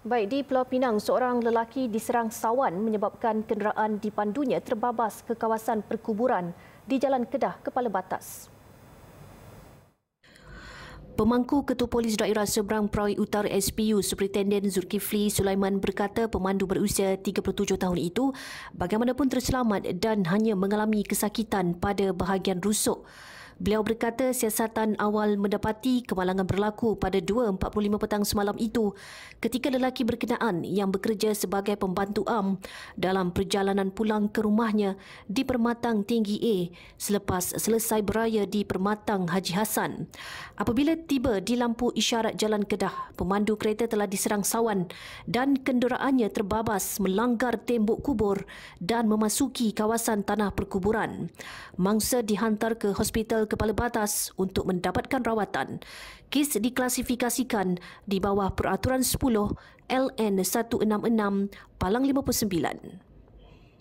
Baik, di Pulau Pinang, seorang lelaki diserang sawan menyebabkan kenderaan dipandunya terbabas ke kawasan perkuburan di Jalan Kedah, Kepala Batas. Pemangku Ketua Polis Daerah Seberang Perawi Utara SPU Superintendent Zulkifli Sulaiman berkata pemandu berusia 37 tahun itu bagaimanapun terselamat dan hanya mengalami kesakitan pada bahagian rusuk. Beliau berkata siasatan awal mendapati kemalangan berlaku pada 2.45 petang semalam itu ketika lelaki berkenaan yang bekerja sebagai pembantu am dalam perjalanan pulang ke rumahnya di Permatang Tinggi A selepas selesai beraya di Permatang Haji Hasan. Apabila tiba di lampu isyarat Jalan Kedah, pemandu kereta telah diserang sawan dan kenderaannya terbabas melanggar tembok kubur dan memasuki kawasan tanah perkuburan. Mangsa dihantar ke hospital kepala batas untuk mendapatkan rawatan. Kes diklasifikasikan di bawah Peraturan 10 LN 166 Palang 59.